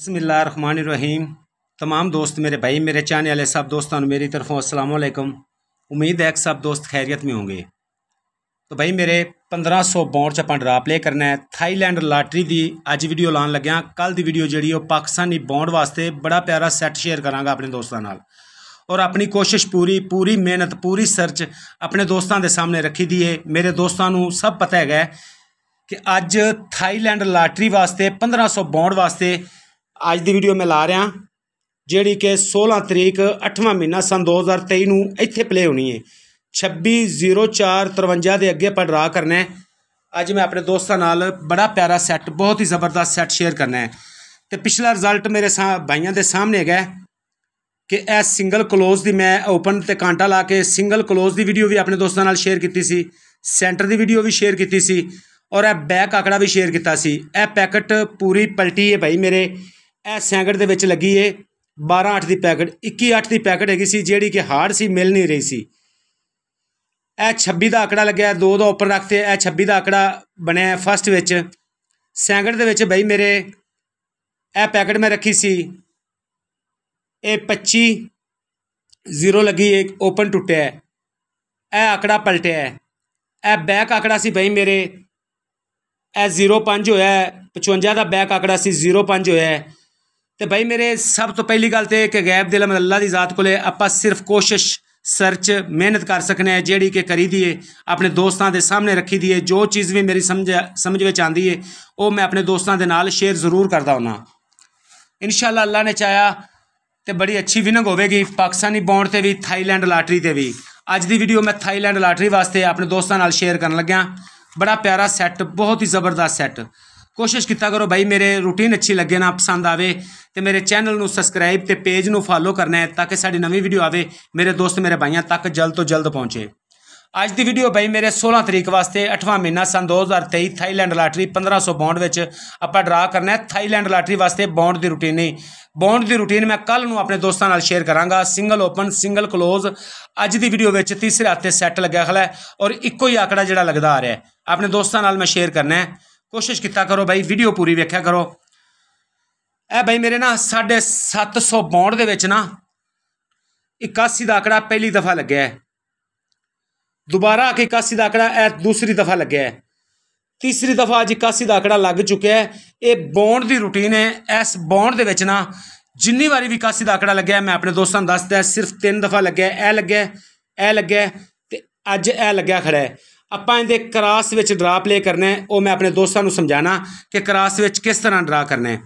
ਬismillahirrahmanirrahim तमाम दोस्त मेरे भाई मेरे चाहने वाले सब दोस्तों मेरी तरफों असलकम उम्मीद है कि सब दोस्त खैरियत में होंगे तो भाई मेरे 1500 ਬੌਂਡ ਚ ਆਪਾਂ ਡਰਾ ਪਲੇ ਕਰਨਾ ਹੈ ਥਾਈਲੈਂਡ ਲਾਟਰੀ ਦੀ ਅੱਜ ਵੀਡੀਓ ਲਾਉਣ ਲੱਗਿਆ ਕੱਲ ਦੀ ਵੀਡੀਓ ਜਿਹੜੀ ਉਹ ਪਾਕਿਸਤਾਨੀ ਬੌਂਡ ਵਾਸਤੇ ਬੜਾ ਪਿਆਰਾ ਸੈੱਟ ਸ਼ੇਅਰ ਕਰਾਂਗਾ ਆਪਣੇ ਦੋਸਤਾਂ ਨਾਲ ਔਰ ਆਪਣੀ ਕੋਸ਼ਿਸ਼ ਪੂਰੀ ਪੂਰੀ ਮਿਹਨਤ ਪੂਰੀ ਸਰਚ ਆਪਣੇ ਦੋਸਤਾਂ ਦੇ ਸਾਹਮਣੇ ਰੱਖੀ ਦੀ ਹੈ ਮੇਰੇ ਦੋਸਤਾਂ ਨੂੰ ਸਭ ਪਤਾ ਹੈਗਾ ਕਿ ਅੱਜ ਥਾਈਲੈਂਡ ਲਾਟਰੀ ਵਾਸਤੇ 1500 ਬੌਂਡ ਵਾਸਤੇ ਅੱਜ ਦੀ ਵੀਡੀਓ ਮੈਂ ਲਾ ਰਿਹਾ ਜਿਹੜੀ ਕਿ 16 ਤਰੀਕ 8ਵਾਂ ਮਹੀਨਾ ਸਨ 2023 ਨੂੰ ਇੱਥੇ ਪਲੇ ਹੋਣੀ ਹੈ 260453 ਦੇ ਅੱਗੇ ਆਪਾਂ ਡਰਾ ਕਰਨਾ ਹੈ ਅੱਜ ਮੈਂ ਆਪਣੇ ਦੋਸਤਾਂ ਨਾਲ ਬੜਾ ਪਿਆਰਾ ਸੈੱਟ ਬਹੁਤ ਹੀ ਜ਼ਬਰਦਸਤ ਸੈੱਟ ਸ਼ੇਅਰ ਕਰਨਾ ਹੈ ਤੇ ਪਿਛਲਾ ਰਿਜ਼ਲਟ ਮੇਰੇ ਭਾਈਆਂ ਦੇ ਸਾਹਮਣੇ ਹੈਗਾ ਕਿ ਇਹ ਸਿੰਗਲ ক্লোਜ਼ ਦੀ ਮੈਂ ਓਪਨ ਤੇ ਕਾਂਟਾ ਲਾ ਕੇ ਸਿੰਗਲ ক্লোਜ਼ ਦੀ ਵੀਡੀਓ ਵੀ ਆਪਣੇ ਦੋਸਤਾਂ ਨਾਲ ਸ਼ੇਅਰ ਕੀਤੀ ਸੀ ਸੈਂਟਰ ਦੀ ਵੀਡੀਓ ਵੀ ਸ਼ੇਅਰ ਕੀਤੀ ਸੀ ਔਰ ਇਹ ਬੈਕ ਆਕੜਾ ਵੀ ਸ਼ੇਅਰ ਕੀਤਾ ਸੀ ਇਹ ਪੈਕਟ ਪੂਰੀ ਪਲਟੀ ਹੈ ਭਾਈ ਮੇਰੇ ਇਹ ਸੈਂਕੜ ਦੇ ਵਿੱਚ ਲੱਗੀ ਏ 12 8 ਦੀ ਪੈਕਟ 21 8 ਦੀ ਪੈਕਟ ਹੈਗੀ ਸੀ ਜਿਹੜੀ ਕਿ ਹਾਰਡ ਸੀ ਮਿਲ ਨਹੀਂ ਰਹੀ ਸੀ ਇਹ 26 ਦਾ ਆਕੜਾ ਲੱਗਿਆ ਦੋ ਦਾ ਉੱਪਰ ਰੱਖਤੇ ਇਹ 26 ਦਾ ਆਕੜਾ ਬਣਿਆ ਫਸਟ ਵਿੱਚ ਸੈਂਕੜ ਦੇ ਵਿੱਚ ਬਈ ਮੇਰੇ ਇਹ ਪੈਕਟ ਮੈਂ ਰੱਖੀ ਸੀ ਇਹ 25 ਜ਼ੀਰੋ ਲੱਗੀ ਇੱਕ ਓਪਨ ਟੁੱਟਿਆ ਇਹ ਆਕੜਾ ਪਲਟਿਆ ਇਹ ਬੈਕ ਆਕੜਾ ਸੀ ਬਈ ਮੇਰੇ ਇਹ 05 ਹੋਇਆ 55 ਦਾ ਬੈਕ ਆਕੜਾ ਸੀ 05 ਹੋਇਆ ਤੇ ਭਾਈ ਮੇਰੇ ਸਭ ਤੋਂ ਪਹਿਲੀ ਗੱਲ ਤੇ ਕਿ ਗੈਬ ਦੇ ਲਮਨ ਅੱਲਾ ਦੀ ਜ਼ਾਤ ਕੋਲੇ ਆਪਾਂ ਸਿਰਫ ਕੋਸ਼ਿਸ਼ ਸਰਚ ਮਿਹਨਤ ਕਰ ਸਕਨੇ ਆ ਜਿਹੜੀ ਕਿ ਕਰੀ ਦੀਏ ਆਪਣੇ ਦੋਸਤਾਂ ਦੇ ਸਾਹਮਣੇ ਰੱਖੀ ਦੀਏ ਜੋ ਚੀਜ਼ ਵੀ ਮੇਰੀ ਸਮਝ ਸਮਝ ਵਿੱਚ ਆਂਦੀ ਏ ਉਹ ਮੈਂ ਆਪਣੇ ਦੋਸਤਾਂ ਦੇ ਨਾਲ ਸ਼ੇਅਰ ਜ਼ਰੂਰ ਕਰਦਾ ਹੁੰਨਾ ਇਨਸ਼ਾਅੱਲਾ ਅੱਲਾ ਨੇ ਚਾਇਆ ਤੇ ਬੜੀ ਅੱਛੀ ਵਿਨਿੰਗ ਹੋਵੇਗੀ ਪਾਕਿਸਤਾਨੀ ਬੌਂਡ ਤੇ ਵੀ ਥਾਈਲੈਂਡ ਲਾਟਰੀ ਤੇ ਵੀ ਅੱਜ ਦੀ ਵੀਡੀਓ ਮੈਂ ਥਾਈਲੈਂਡ ਲਾਟਰੀ ਵਾਸਤੇ ਆਪਣੇ ਦੋਸਤਾਂ ਨਾਲ ਸ਼ੇਅਰ ਕਰਨ ਲੱਗਿਆ ਬੜਾ ਪਿਆਰਾ ਸੈੱਟ ਬਹੁਤ ਹੀ ਜ਼ਬਰਦਸਤ ਸੈੱਟ ਕੋਸ਼ਿਸ਼ ਕੀਤਾ ਕਰੋ ਭਾਈ ਮੇਰੇ ਰੂਟੀਨ ਅੱਛੀ ਲੱਗੇ ਨਾ ਪਸੰਦ ਆਵੇ ਤੇ ਮੇਰੇ ਚੈਨਲ ਨੂੰ ਸਬਸਕ੍ਰਾਈਬ ਤੇ ਪੇਜ ਨੂੰ ਫਾਲੋ ਕਰਨਾ ਹੈ ਤਾਂ ਕਿ ਸਾਡੀ ਨਵੀਂ ਵੀਡੀਓ ਆਵੇ ਮੇਰੇ ਦੋਸਤ ਮੇਰੇ ਭਾਈਆਂ ਤੱਕ ਜਲਦ ਤੋਂ ਜਲਦ ਪਹੁੰਚੇ ਅੱਜ ਦੀ ਵੀਡੀਓ ਭਾਈ ਮੇਰੇ 16 ਤਰੀਕ ਵਾਸਤੇ 8ਵਾਂ ਮਹੀਨਾ ਸਨ 2023 ਥਾਈਲੈਂਡ ਲਾਟਰੀ 1500 ਬੌਂਡ ਵਿੱਚ ਆਪਾਂ ਡਰਾ ਕਰਨਾ ਹੈ ਥਾਈਲੈਂਡ ਲਾਟਰੀ ਵਾਸਤੇ ਬੌਂਡ ਦੀ ਰੂਟੀਨ ਨਹੀਂ ਬੌਂਡ ਦੀ ਰੂਟੀਨ ਮੈਂ ਕੱਲ ਨੂੰ ਆਪਣੇ ਦੋਸਤਾਂ ਨਾਲ ਸ਼ੇਅਰ ਕਰਾਂਗਾ ਸਿੰਗਲ ਓਪਨ ਸਿੰਗਲ ਕਲੋਜ਼ ਅੱਜ ਦੀ ਵੀਡੀਓ ਵਿੱਚ ਤੀਸਰੇ ਹੱਥੇ ਸੈੱਟ ਲੱਗਿਆ ਖਲਾ ਔਰ ਇੱਕੋ ਹੀ ਆਕੜਾ ਜਿਹੜਾ ਲੱਗਦਾ ਆ ਰਿਹਾ ਆਪਣੇ ਦੋਸਤਾਂ ਨਾਲ ਮੈਂ ਸ਼ੇਅਰ ਕਰਨਾ ਹੈ ਕੋਸ਼ਿਸ਼ ਕੀਤਾ ਕਰੋ ਬਾਈ ਵੀਡੀਓ ਪੂਰੀ ਵੇਖਿਆ ਕਰੋ ਇਹ ਬਾਈ ਮੇਰੇ ਨਾ 762 ਦੇ ਵਿੱਚ ਨਾ 81 ਦਾ ਆਕੜਾ ਪਹਿਲੀ ਦਫਾ ਲੱਗਿਆ ਹੈ ਦੁਬਾਰਾ ਆ ਕੇ 81 ਦਾ ਆਕੜਾ ਇਹ ਦੂਸਰੀ ਦਫਾ ਲੱਗਿਆ ਹੈ ਤੀਸਰੀ ਦਫਾ ਅੱਜ 81 ਦਾ ਆਕੜਾ ਲੱਗ ਚੁੱਕਿਆ ਹੈ ਇਹ ਬੌਂਡ ਦੀ ਰੁਟੀਨ ਹੈ ਇਸ ਬੌਂਡ ਦੇ ਵਿੱਚ ਨਾ ਜਿੰਨੀ ਵਾਰੀ ਵੀ 81 ਦਾ ਆਕੜਾ ਲੱਗਿਆ ਮੈਂ ਆਪਣੇ ਦੋਸਤਾਂ ਨੂੰ ਦੱਸਦਾ ਸਿਰਫ ਤਿੰਨ ਦਫਾ ਲੱਗਿਆ ਇਹ ਲੱਗਿਆ ਇਹ ਲੱਗਿਆ ਤੇ ਅੱਜ ਇਹ ਲੱਗਿਆ ਖੜਾ ਹੈ ਆਪਾਂ ਇਹਦੇ ਕਰਾਸ ਵਿੱਚ ਡਰਾ ਪਲੇ ਕਰਨਾ ਹੈ ਉਹ ਮੈਂ ਆਪਣੇ ਦੋਸਤਾਂ ਨੂੰ ਸਮਝਾਣਾ ਕਿ ਕਰਾਸ ਵਿੱਚ ਕਿਸ ਤਰ੍ਹਾਂ ਡਰਾ ਕਰਨਾ ਹੈ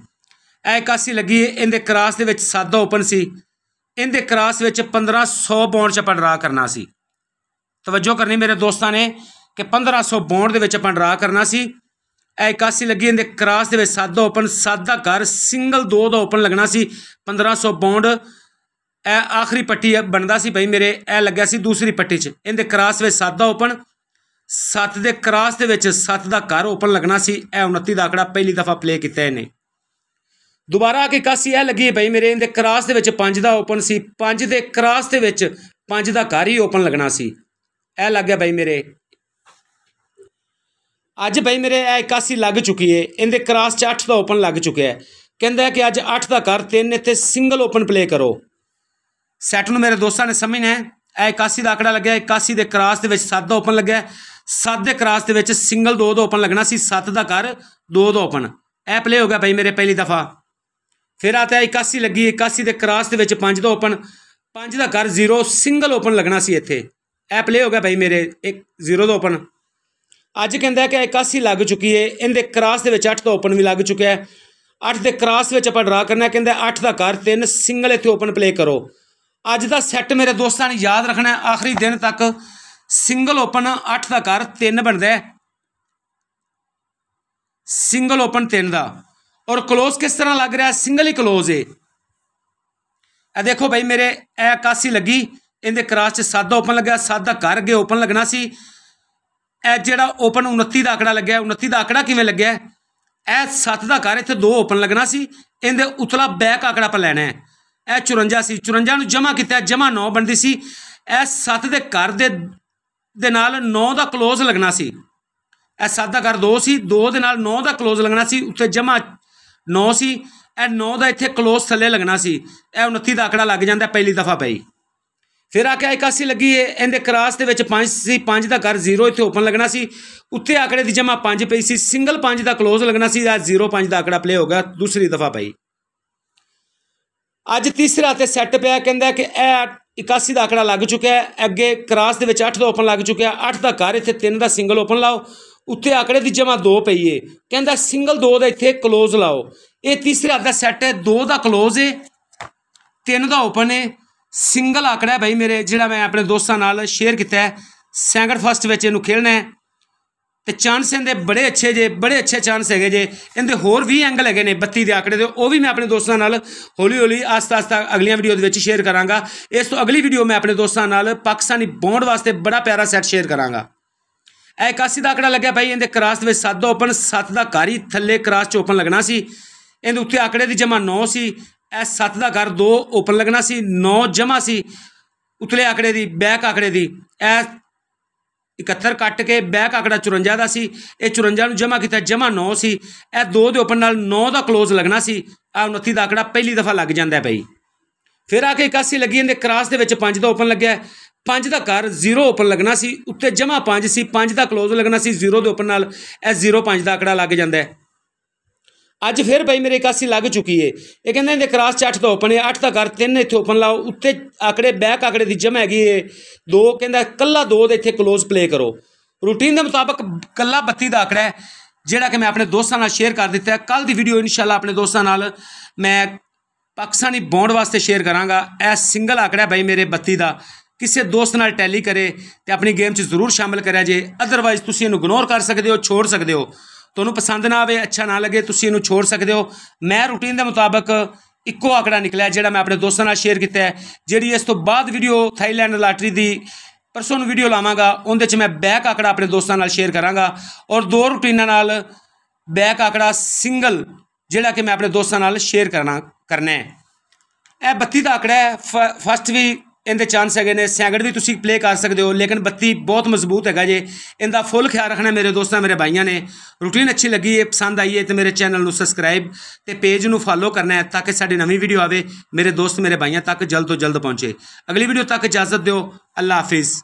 ਐ ਲੱਗੀ ਇਹਦੇ ਕਰਾਸ ਦੇ ਵਿੱਚ ਸਾਦਾ ਓਪਨ ਸੀ ਇਹਦੇ ਕਰਾਸ ਵਿੱਚ 1500 ਬੌਂਡ ਚ ਆਪਾਂ ਡਰਾ ਕਰਨਾ ਸੀ ਤਵੱਜੋ ਕਰਨੀ ਮੇਰੇ ਦੋਸਤਾਂ ਨੇ ਕਿ 1500 ਬੌਂਡ ਦੇ ਵਿੱਚ ਆਪਾਂ ਡਰਾ ਕਰਨਾ ਸੀ ਐ ਕਾਸੀ ਲੱਗੀ ਇਹਦੇ ਕਰਾਸ ਦੇ ਵਿੱਚ ਸਾਦਾ ਓਪਨ ਸਾਦਾ ਘਰ ਸਿੰਗਲ 2 ਦਾ ਓਪਨ ਲੱਗਣਾ ਸੀ 1500 ਬੌਂਡ ਐ ਆਖਰੀ ਪੱਟੀ ਬਣਦਾ ਸੀ ਭਾਈ ਮੇਰੇ ਐ ਲੱਗਿਆ ਸੀ ਦੂਸਰੀ ਪੱਟੀ 'ਚ ਇਹਦੇ ਕਰਾਸ ਵਿੱਚ ਸਾਦਾ ਓਪਨ 7 ਦੇ ਕ੍ਰਾਸ ਦੇ ਵਿੱਚ 7 ਦਾ ਘਰ ਓਪਨ ਲੱਗਣਾ ਸੀ ਇਹ 29 ਦਾ ਆਕੜਾ ਪਹਿਲੀ ਦਫਾ ਪਲੇ ਕੀਤਾ ਇਹਨੇ ਦੁਬਾਰਾ ਆ ਕੇ ਕਾਸੀ ਇਹ ਲੱਗੀ ਭਾਈ ਮੇਰੇ ਇਹਦੇ ਕ੍ਰਾਸ ਦੇ ਵਿੱਚ 5 ਦਾ ਓਪਨ ਸੀ 5 ਦੇ ਕ੍ਰਾਸ ਦੇ ਵਿੱਚ 5 ਦਾ ਘਰ ਹੀ ਓਪਨ ਲੱਗਣਾ ਸੀ ਇਹ ਲੱਗ ਗਿਆ ਭਾਈ ਮੇਰੇ ਅੱਜ ਭਾਈ ਮੇਰੇ ਇਹ 81 ਲੱਗ ਚੁੱਕੀ ਏ ਇਹਦੇ ਕ੍ਰਾਸ 'ਚ 8 ਦਾ ਓਪਨ ਲੱਗ ਚੁੱਕਿਆ ਕਹਿੰਦਾ ਕਿ ਅੱਜ 8 ਦਾ ਘਰ 3 ਇੱਥੇ ਸਿੰਗਲ ਓਪਨ ਪਲੇ ਕਰੋ ਸੈਟ ਨੂੰ ਮੇਰੇ ਦੋਸਤਾਂ ਨੇ ਸਮਝਣਾ ਹੈ ਇਹ 81 ਦਾ ਅਕੜਾ ਲੱਗਿਆ 81 ਦੇ ਕ੍ਰਾਸ ਦੇ ਵਿੱਚ 7 ਦਾ ਓਪਨ ਲੱਗਿਆ 7 ਦੇ ਕ੍ਰਾਸ ਦੇ ਵਿੱਚ ਸਿੰਗਲ 2 ਦਾ ਓਪਨ ਲੱਗਣਾ ਸੀ 7 ਦਾ ਕਰ 2 ਦਾ ਓਪਨ ਇਹ ਪਲੇ ਹੋ ਗਿਆ ਭਾਈ ਮੇਰੇ ਪਹਿਲੀ ਦਫਾ ਫਿਰ ਆਤਾ 81 ਲੱਗੀ 81 ਦੇ ਕ੍ਰਾਸ ਦੇ ਵਿੱਚ 5 ਦਾ ਓਪਨ 5 ਦਾ ਕਰ 0 ਸਿੰਗਲ ਓਪਨ ਲੱਗਣਾ ਸੀ ਇੱਥੇ ਇਹ ਪਲੇ ਹੋ ਗਿਆ ਭਾਈ ਮੇਰੇ 1 0 ਦਾ ਓਪਨ ਅੱਜ ਕਹਿੰਦਾ ਕਿ 81 ਲੱਗ ਚੁੱਕੀ ਹੈ ਇਹਦੇ ਕ੍ਰਾਸ ਦੇ ਵਿੱਚ 8 ਦਾ ਓਪਨ ਵੀ ਲੱਗ ਚੁੱਕਿਆ ਹੈ 8 ਦੇ ਕ੍ਰਾਸ ਵਿੱਚ ਆਪਾਂ ਡਰਾ ਕਰਨਾ ਕਹਿੰਦਾ 8 ਦਾ ਕਰ 3 ਸਿੰਗਲ ਇੱਥੇ ਓਪਨ ਪਲੇ ਕਰੋ ਅੱਜ ਦਾ ਸੈੱਟ ਮੇਰੇ ਦੋਸਤਾਂ ਨੇ ਯਾਦ ਰੱਖਣਾ ਆਖਰੀ ਦਿਨ ਤੱਕ ਸਿੰਗਲ ਓਪਨ 8 ਦਾ ਕਰ 3 ਬਣਦਾ ਹੈ ਸਿੰਗਲ ਓਪਨ 3 ਦਾ ਔਰ ক্লোਜ਼ ਕਿਸ ਤਰ੍ਹਾਂ ਲੱਗ ਰਿਹਾ ਸਿੰਗਲ ਹੀ ক্লোਜ਼ ਏ ਆ ਦੇਖੋ ਭਾਈ ਮੇਰੇ ਐ ਕਾਸੀ ਲੱਗੀ ਇਹਦੇ ਕਰਾਸ 'ਚ 7 ਦਾ ਓਪਨ ਲੱਗਿਆ 7 ਦਾ ਕਰ ਅੱਗੇ ਓਪਨ ਲੱਗਣਾ ਸੀ ਐ ਜਿਹੜਾ ਓਪਨ 29 ਦਾ ਆਕੜਾ ਲੱਗਿਆ 29 ਦਾ ਆਕੜਾ ਕਿਵੇਂ ਲੱਗਿਆ ਐ 7 ਦਾ ਕਰ ਇੱਥੇ 2 ਓਪਨ ਲੱਗਣਾ ਸੀ ਇਹਦੇ ਉਤਲਾ ਬੈਕ ਆਕੜਾ ਪਾ ਲੈਣਾ ਹੈ ਇਹ 54 ਸੀ 54 ਨੂੰ ਜਮਾ ਕੀਤਾ ਜਮਾ 9 ਬਣਦੀ ਸੀ ਇਹ 7 ਦੇ ਘਰ ਦੇ ਦੇ ਨਾਲ 9 ਦਾ ক্লোਜ਼ ਲੱਗਣਾ ਸੀ ਇਹ 7 ਦਾ ਘਰ 2 ਸੀ 2 ਦੇ ਨਾਲ 9 ਦਾ ক্লোਜ਼ ਲੱਗਣਾ ਸੀ ਉੱਤੇ ਜਮਾ 9 ਸੀ ਇਹ 9 ਦਾ ਇੱਥੇ ক্লোਜ਼ ਥੱਲੇ ਲੱਗਣਾ ਸੀ ਇਹ 29 ਦਾ ਆਕੜਾ ਲੱਗ ਜਾਂਦਾ ਪਹਿਲੀ ਦਫਾ ਪਈ ਫਿਰ ਆ ਕੇ 81 ਲੱਗੀ ਇਹ ਇਹਦੇ ਕਰਾਸ ਦੇ ਵਿੱਚ 5 ਸੀ 5 ਦਾ ਘਰ 0 ਇੱਥੇ ਓਪਨ ਲੱਗਣਾ ਸੀ ਉੱਤੇ ਆਕੜੇ ਦੀ ਜਮਾ 5 ਪਈ ਸੀ ਸਿੰਗਲ 5 ਦਾ ক্লোਜ਼ ਲੱਗਣਾ ਸੀ ਜਾਂ 0 5 ਦਾ ਆਕੜਾ ਪਲੇ ਹੋ ਗਿਆ ਦੂਸਰੀ ਦਫਾ ਪਈ ਅੱਜ ਤੀਸਰਾ ਤੇ ਸੈੱਟ ਪਿਆ ਕਹਿੰਦਾ ਕਿ ਇਹ 81 ਦਾ ਅਕੜਾ ਲੱਗ ਚੁੱਕਿਆ ਹੈ ਅੱਗੇ ਕ੍ਰਾਸ ਦੇ ਵਿੱਚ 8 ਦਾ ਓਪਨ ਲੱਗ ਚੁੱਕਿਆ 8 ਦਾ ਘਰ ਇੱਥੇ 3 ਦਾ ਸਿੰਗਲ ਓਪਨ ਲਾਓ ਉੱਤੇ ਅਕੜੇ ਦੀ ਜਮਾ 2 ਪਈ ਕਹਿੰਦਾ ਸਿੰਗਲ 2 ਦਾ ਇੱਥੇ ক্লোਜ਼ ਲਾਓ ਇਹ ਤੀਸਰੇ ਹੱਥ ਦਾ ਸੈੱਟ ਹੈ 2 ਦਾ ক্লোਜ਼ ਹੈ 3 ਦਾ ਓਪਨ ਹੈ ਸਿੰਗਲ ਅਕੜਾ ਹੈ ਭਾਈ ਮੇਰੇ ਜਿਹੜਾ ਮੈਂ ਆਪਣੇ ਦੋਸਤਾਂ ਨਾਲ ਸ਼ੇਅਰ ਕੀਤਾ ਹੈ ਸੈਂਗਡ ਫਸਟ ਵਿੱਚ ਇਹਨੂੰ ਖੇਲਣਾ ਹੈ ਤੇ ਚਾਂਸ ਇਹਦੇ ਬੜੇ ਅੱਛੇ ਜੇ ਬੜੇ ਅੱਛੇ ਚਾਂਸ ਹੈਗੇ ਜੇ ਇਹਦੇ ਹੋਰ ਵੀ ਐਂਗਲ ਹੈਗੇ ਨੇ 32 ਦੇ ਆਕੜੇ ਦੇ ਉਹ ਵੀ ਮੈਂ ਆਪਣੇ ਦੋਸਤਾਂ ਨਾਲ ਹੌਲੀ ਹੌਲੀ ਆਸਤਾ ਆਸਤਾ ਅਗਲੀਆਂ ਵੀਡੀਓ ਦੇ ਵਿੱਚ ਸ਼ੇਅਰ ਕਰਾਂਗਾ ਇਸ ਤੋਂ ਅਗਲੀ ਵੀਡੀਓ ਮੈਂ ਆਪਣੇ ਦੋਸਤਾਂ ਨਾਲ ਪਾਕਿਸਤਾਨੀ ਬੌਂਡ ਵਾਸਤੇ ਬੜਾ ਪਿਆਰਾ ਸੈੱਟ ਸ਼ੇਅਰ ਕਰਾਂਗਾ ਐ 81 ਦਾ ਆਕੜਾ ਲੱਗਿਆ ਭਾਈ ਇਹਦੇ ਕਰਾਸ ਦੇ ਵਿੱਚ 7 ਦਾ ਓਪਨ 7 ਦਾ ਘਾਰੀ ਥੱਲੇ ਕਰਾਸ 'ਚ ਓਪਨ ਲੱਗਣਾ ਸੀ ਇਹਦੇ ਉੱਤੇ ਆਕੜੇ ਦੀ ਜਮਾ 9 ਸੀ ਇਹ 7 ਦਾ ਘਰ 2 ਓਪਨ ਲੱਗਣਾ ਸੀ 9 ਜਮਾ ਸੀ ਉਤਲੇ ਆਕੜੇ ਦੀ ਬੈਕ ਆਕੜੇ ਦੀ ਐ 71 ਕੱਟ ਕੇ ਬੈਕ ਆਕੜਾ 54 ਦਾ ਸੀ ਇਹ 54 ਨੂੰ ਜਮਾ ਕੀਤਾ ਜਮਾ 9 ਸੀ ਇਹ 2 ਦੇ ਓਪਨ ਨਾਲ 9 ਦਾ ক্লোਜ਼ ਲੱਗਣਾ ਸੀ ਆ 29 ਦਾ ਆਕੜਾ ਪਹਿਲੀ ਦਫਾ ਲੱਗ ਜਾਂਦਾ ਭਾਈ ਫਿਰ ਆ ਕੇ 81 ਲੱਗੀ ਇਹਦੇ ਕ੍ਰਾਸ ਦੇ ਵਿੱਚ 5 ਦਾ ਓਪਨ ਲੱਗਿਆ 5 ਦਾ ਕਰ 0 ਓਪਨ ਲੱਗਣਾ ਸੀ ਉੱਤੇ ਜਮਾ 5 ਸੀ 5 ਦਾ ক্লোਜ਼ ਲੱਗਣਾ ਸੀ 0 ਦੇ ਓਪਨ ਨਾਲ ਇਹ 0 5 ਦਾ ਆਕੜਾ ਲੱਗ ਜਾਂਦਾ ਹੈ ਅੱਜ ਫਿਰ ਬਾਈ ਮੇਰੇ 81 ਲੱਗ ਚੁੱਕੀ ਏ ਇਹ ਕਹਿੰਦੇ ਇਹਦੇ ਕ੍ਰਾਸ ਚ 8 ਤਾਂ ਓਪਨ ਏ 8 ਤਾਂ ਕਰ 3 ਇੱਥੇ ਓਪਨ ਲਾਓ ਉੱਤੇ ਆਕੜੇ ਬੈਕ ਆਕੜੇ ਦੀ ਜਮ ਹੈਗੀ ਏ ਦੋ ਕਹਿੰਦਾ ਕੱਲਾ 2 ਦੇ ਇੱਥੇ ক্লোਜ਼ ਪਲੇ ਕਰੋ ਰੂਟੀਨ ਦੇ ਮੁਤਾਬਕ ਕੱਲਾ 32 ਦਾ ਆਕੜਾ ਹੈ ਜਿਹੜਾ ਕਿ ਮੈਂ ਆਪਣੇ ਦੋਸਤਾਂ ਨਾਲ ਸ਼ੇਅਰ ਕਰ ਦਿੱਤਾ ਹੈ ਕੱਲ ਦੀ ਵੀਡੀਓ ਇਨਸ਼ਾਅੱਲਾ ਆਪਣੇ ਦੋਸਤਾਂ ਨਾਲ ਮੈਂ ਪਾਕਿਸਤਾਨੀ ਬੌਂਡ ਵਾਸਤੇ ਸ਼ੇਅਰ ਕਰਾਂਗਾ ਇਹ ਸਿੰਗਲ ਆਕੜਾ ਬਾਈ ਮੇਰੇ 32 ਦਾ ਕਿਸੇ ਦੋਸਤ ਨਾਲ ਟੈਲੀ ਕਰੇ ਤੇ ਆਪਣੀ ਗੇਮ 'ਚ ਜ਼ਰੂਰ ਸ਼ਾਮਲ ਕਰਿਆ ਜੇ ਅਦਰਵਾਈਜ਼ ਤੁਸੀਂ ਇਹਨੂੰ ਇਗਨੋਰ ਕਰ ਸਕਦੇ ਹੋ ਛੋੜ ਸਕਦੇ ਹੋ ਤੁਹਾਨੂੰ ਪਸੰਦ ਨਾ ਆਵੇ ਅੱਛਾ ਨਾ ਲੱਗੇ ਤੁਸੀਂ ਇਹਨੂੰ ਛੋੜ ਸਕਦੇ ਹੋ ਮੈਂ ਰੂਟੀਨ ਦੇ ਮੁਤਾਬਕ ਇੱਕੋ ਆਕੜਾ ਨਿਕਲਿਆ ਜਿਹੜਾ ਮੈਂ ਆਪਣੇ ਦੋਸਤਾਂ ਨਾਲ ਸ਼ੇਅਰ ਕੀਤਾ ਹੈ ਜਿਹੜੀ ਇਸ ਤੋਂ ਬਾਅਦ ਵੀਡੀਓ ਥਾਈਲੈਂਡ ਲਾਟਰੀ ਦੀ ਪਰਸੋਂ ਨੂੰ ਵੀਡੀਓ ਲਾਵਾਂਗਾ ਉਹਦੇ 'ਚ ਮੈਂ ਬੈਕ ਆਕੜਾ ਆਪਣੇ ਦੋਸਤਾਂ ਨਾਲ ਸ਼ੇਅਰ ਕਰਾਂਗਾ ਔਰ ਦੋ ਰੂਟੀਨਾਂ ਨਾਲ ਬੈਕ ਆਕੜਾ ਸਿੰਗਲ ਜਿਹੜਾ ਕਿ ਮੈਂ ਆਪਣੇ ਦੋਸਤਾਂ ਨਾਲ ਸ਼ੇਅਰ ਕਰਨਾ ਕਰਨਾ ਹੈ ਇਹ 32 ਦਾ ਆਕੜਾ ਹੈ ਫਸਟ ਵੀ ਇਹਦੇ ਚਾਂਸ ਹੈਗੇ ਨੇ ਸੈਂਗੜ ਵੀ ਤੁਸੀਂ ਪਲੇ ਕਰ ਸਕਦੇ ਹੋ ਲੇਕਿਨ ਬੱਤੀ ਬਹੁਤ ਮਜ਼ਬੂਤ ਹੈਗਾ ਜੇ ਇਹਦਾ ਫੁੱਲ ਖਿਆਲ ਰੱਖਣਾ ਮੇਰੇ ਦੋਸਤਾਂ ਮੇਰੇ ਭਾਈਆਂ ਨੇ ਰੂਟੀਨ ਅੱਛੀ ਲੱਗੀ ਹੈ ਪਸੰਦ ਆਈ ਹੈ ਤੇ ਮੇਰੇ ਚੈਨਲ ਨੂੰ ਸਬਸਕ੍ਰਾਈਬ ਤੇ ਪੇਜ ਨੂੰ ਫਾਲੋ ਕਰਨਾ ਹੈ ਤਾਂ ਕਿ ਸਾਡੀ ਨਵੀਂ ਵੀਡੀਓ ਆਵੇ ਮੇਰੇ ਦੋਸਤ ਮੇਰੇ ਭਾਈਆਂ ਤੱਕ ਜਲਦ ਤੋਂ ਜਲਦ ਪਹੁੰਚੇ ਅਗਲੀ ਵੀਡੀਓ ਤੱਕ ਇਜਾਜ਼ਤ ਦਿਓ ਅੱਲਾ ਹਾਫਿਜ਼